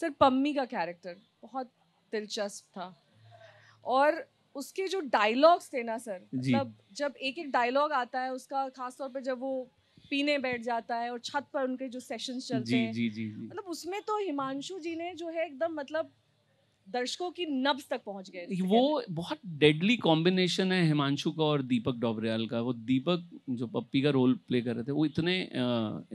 Sir Pammi का character बहुत दिलचस्प था और उसके जो डायलॉग्स थे ना सर मतलब जब एक एक डायलॉग आता है उसका खासतौर पर जब वो पीने बैठ जाता है और छत पर उनके जो सेशंस चलते हैं मतलब उसमें तो हिमांशु जी ने जो है एकदम मतलब दर्शकों की नब्स तक पहुंच गए वो बहुत डेडली कॉम्बिनेशन है हिमांशु का और दीपक डोबरियाल का वो दीपक जो पप्पी का रोल प्ले कर रहे थे वो इतने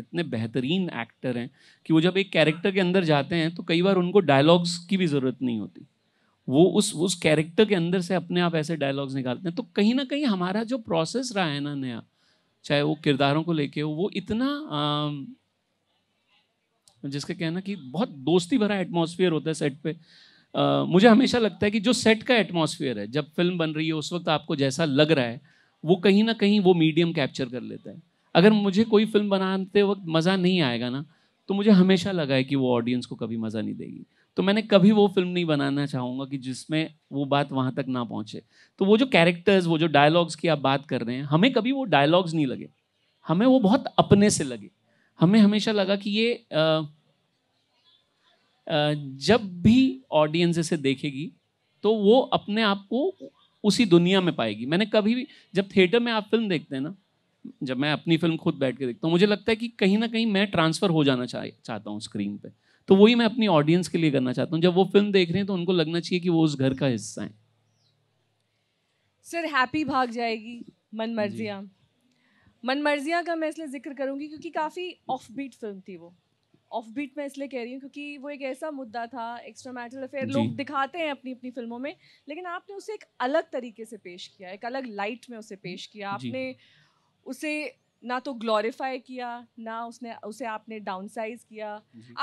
इतने बेहतरीन एक्टर हैं कि वो जब एक कैरेक्टर के अंदर जाते हैं तो कई बार उनको डायलॉग्स की भी ज़रूरत नहीं होती वो उस उस कैरेक्टर के अंदर से अपने आप ऐसे डायलॉग्स निकालते हैं तो कहीं ना कहीं हमारा जो प्रोसेस रहा है ना नया चाहे वो किरदारों को लेके हो वो इतना जिसका कहना कि बहुत दोस्ती भरा एटमोसफियर होता है सेट पर मुझे हमेशा लगता है कि जो सेट का एटमॉस्फेयर है जब फिल्म बन रही है उस वक्त आपको जैसा लग रहा है वो कहीं ना कहीं वो मीडियम कैप्चर कर लेता है अगर मुझे कोई फिल्म बनाते वक्त मज़ा नहीं आएगा ना तो मुझे हमेशा लगा है कि वो ऑडियंस को कभी मज़ा नहीं देगी तो मैंने कभी वो फिल्म नहीं बनाना चाहूँगा कि जिसमें वो बात वहाँ तक ना पहुँचे तो वो जो कैरेक्टर्स वो जो डायलॉग्स की आप बात कर रहे हैं हमें कभी वो डायलॉग्स नहीं लगे हमें वो बहुत अपने से लगे हमें हमेशा लगा कि ये आ, जब भी ऑडियंस इसे देखेगी तो वो अपने आप को उसी दुनिया में पाएगी मैंने कभी भी जब थिएटर में आप फिल्म देखते हैं ना जब मैं अपनी फिल्म खुद बैठ के देखता हूँ मुझे लगता है कि कहीं ना कहीं मैं ट्रांसफ़र हो जाना चाह चाहता हूँ स्क्रीन पे तो वही मैं अपनी ऑडियंस के लिए करना चाहता हूँ जब वो फिल्म देख रहे हैं तो उनको लगना चाहिए कि वो उस घर का हिस्सा है सर हैप्पी भाग जाएगी मन मर्जियाँ मन मर्जियाँ का मैं इसलिए जिक्र करूँगी क्योंकि काफ़ी ऑफ बीट फिल्म थी वो ऑफ बीट मैं इसलिए कह रही हूँ क्योंकि वो एक ऐसा मुद्दा था एक्स्ट्रा मैटर अफेयर लोग दिखाते हैं अपनी अपनी फिल्मों में लेकिन आपने उसे एक अलग तरीके से पेश किया एक अलग लाइट में उसे पेश किया आपने उसे ना तो ग्लोरीफाई किया ना उसने उसे आपने डाउन साइज किया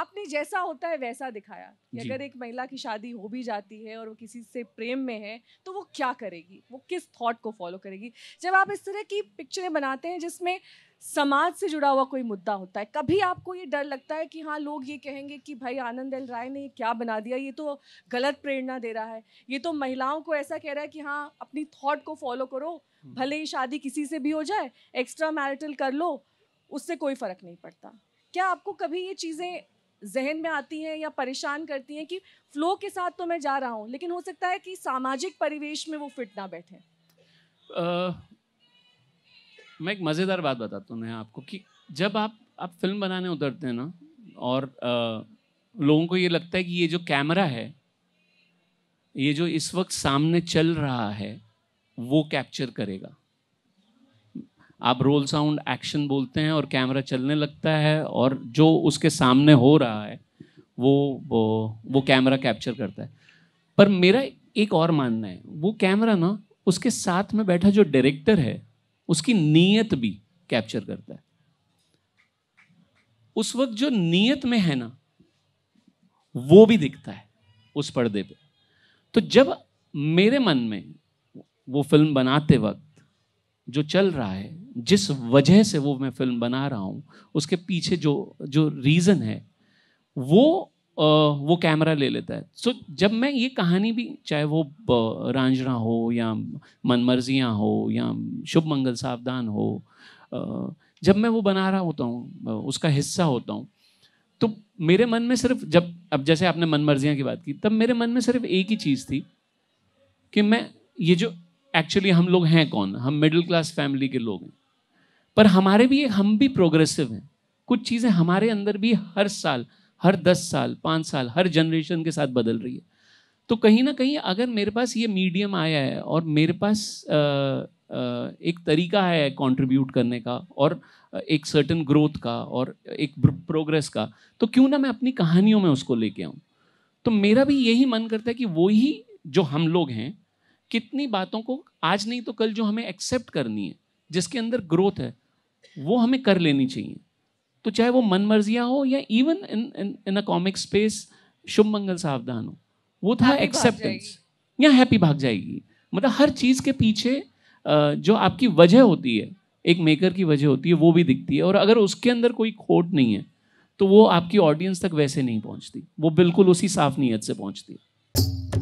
आपने जैसा होता है वैसा दिखाया कि अगर एक महिला की शादी हो भी जाती है और वो किसी से प्रेम में है तो वो क्या करेगी वो किस थॉट को फॉलो करेगी जब आप इस तरह की पिक्चरें बनाते हैं जिसमें समाज से जुड़ा हुआ कोई मुद्दा होता है कभी आपको ये डर लगता है कि हाँ लोग ये कहेंगे कि भाई आनंद एल राय ने क्या बना दिया ये तो गलत प्रेरणा दे रहा है ये तो महिलाओं को ऐसा कह रहा है कि हाँ अपनी थॉट को फॉलो करो हम्म। भले ही शादी किसी से भी हो जाए एक्स्ट्रा मैरिटल कर लो उससे कोई फ़र्क नहीं पड़ता क्या आपको कभी ये चीज़ें जहन में आती हैं या परेशान करती हैं कि फ्लो के साथ तो मैं जा रहा हूँ लेकिन हो सकता है कि सामाजिक परिवेश में वो फिट ना बैठे मैं एक मज़ेदार बात बताता हूँ आपको कि जब आप आप फिल्म बनाने उतरते हैं ना और आ, लोगों को ये लगता है कि ये जो कैमरा है ये जो इस वक्त सामने चल रहा है वो कैप्चर करेगा आप रोल साउंड एक्शन बोलते हैं और कैमरा चलने लगता है और जो उसके सामने हो रहा है वो वो, वो कैमरा कैप्चर करता है पर मेरा एक और मानना है वो कैमरा ना उसके साथ में बैठा जो डायरेक्टर है उसकी नीयत भी कैप्चर करता है उस वक्त जो नीयत में है ना वो भी दिखता है उस पर्दे पे तो जब मेरे मन में वो फिल्म बनाते वक्त जो चल रहा है जिस वजह से वो मैं फिल्म बना रहा हूँ उसके पीछे जो जो रीज़न है वो वो कैमरा ले लेता है सो so, जब मैं ये कहानी भी चाहे वो रांझना हो या मनमर्जियाँ हो या शुभ मंगल सावधान हो जब मैं वो बना रहा होता हूँ उसका हिस्सा होता हूँ तो मेरे मन में सिर्फ जब अब जैसे आपने मनमर्जियाँ की बात की तब मेरे मन में सिर्फ एक ही चीज़ थी कि मैं ये जो एक्चुअली हम लोग हैं कौन हम मिडिल क्लास फैमिली के लोग हैं पर हमारे भी हम भी प्रोग्रेसिव हैं कुछ चीज़ें हमारे अंदर भी हर साल हर दस साल पाँच साल हर जनरेशन के साथ बदल रही है तो कहीं ना कहीं अगर मेरे पास ये मीडियम आया है और मेरे पास आ, आ, एक तरीका है कंट्रीब्यूट करने का और एक सर्टन ग्रोथ का और एक प्रोग्रेस का तो क्यों ना मैं अपनी कहानियों में उसको लेके आऊँ तो मेरा भी यही मन करता है कि वही जो हम लोग हैं कितनी बातों को आज नहीं तो कल जो हमें एक्सेप्ट करनी है जिसके अंदर ग्रोथ है वो हमें कर लेनी चाहिए तो चाहे वो मन हो या even in in a comic space Shubh Mangal Saavdhan हो वो था एक्सेप्टेंस या हैप्पी भाग जाएगी मतलब हर चीज़ के पीछे जो आपकी वजह होती है एक मेकर की वजह होती है वो भी दिखती है और अगर उसके अंदर कोई खोट नहीं है तो वो आपकी ऑडियंस तक वैसे नहीं पहुंचती वो बिल्कुल उसी साफ नीयत से पहुंचती है